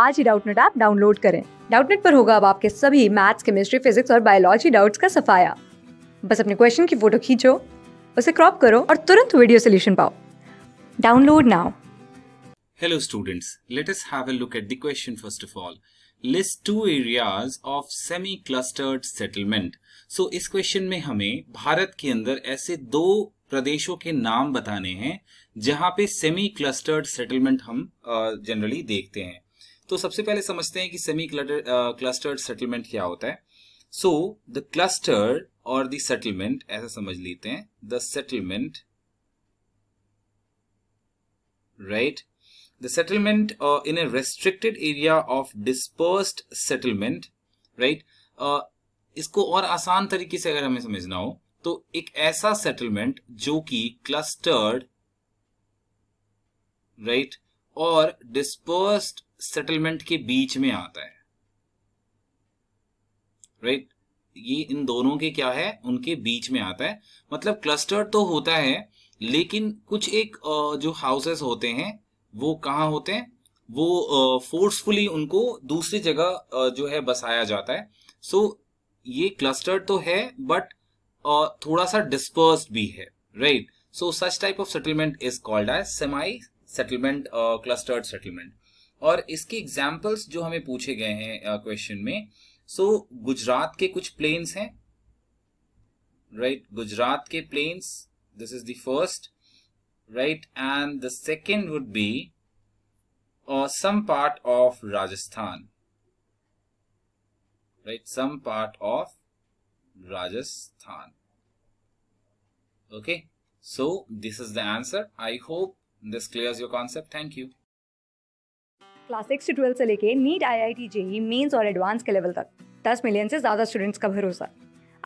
आज ही Doubtnut app download करें डाउटनेट पर होगा अब आपके सभी मैथ्स केमिस्ट्री फिजिक्स और बायोलॉजी डाउट्स का सफाया बस अपने क्वेश्चन की फोटो खींचो उसे क्रॉप करो और तुरंत वीडियो सोल्यूशन पाओ download now hello students let us have a look at the question first of all list two areas of semi clustered settlement so इस क्वेश्चन में हमें भारत के अंदर ऐसे दो प्रदेशों के नाम बताने हैं जहां पे सेमी क्लस्टर्ड सेटलमेंट हम जनरली uh, देखते हैं तो सबसे पहले समझते हैं कि सेमी क्लस्टर्ड सेटलमेंट क्या होता है सो द क्लस्टर और द सेटलमेंट ऐसा समझ लेते हैं the settlement right the settlement in a restricted area of of settlement right uh, इसको और आसान तरीके से अगर हमें समझना हो तो एक ऐसा सेटलमेंट जो कि क्लस्टर्ड राइट right, और डिस्पर्स्ड सेटलमेंट के बीच में आता है राइट right? ये इन दोनों के क्या है उनके बीच में आता है मतलब क्लस्टर तो होता है लेकिन कुछ एक जो हाउसेस होते हैं वो कहा होते हैं वो फोर्सफुली उनको दूसरी जगह जो है बसाया जाता है सो so, ये क्लस्टर तो है बट थोड़ा सा डिस्पर्स भी है right so such type of settlement is called as semi settlement clustered settlement और इसके एग्जाम्पल्स जो हमें पूछे गए हैं क्वेश्चन uh, में सो so, गुजरात के कुछ प्लेन्स हैं राइट right? गुजरात के plains this is the first right and the second would be some part of Rajasthan right some part of Rajasthan okay so this is the answer I hope this clears your concept thank you class six से twelfth से लेके NEET I I T JEE mains और advance के level तक दस million से ज़्यादा students का भरोसा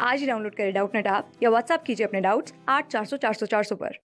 आज ही डाउनलोड करें डाउट नेट ऐप या व्हाट्सअप कीजिए अपने डाउट्स आठ चार सौ चार सौ चार सौ पर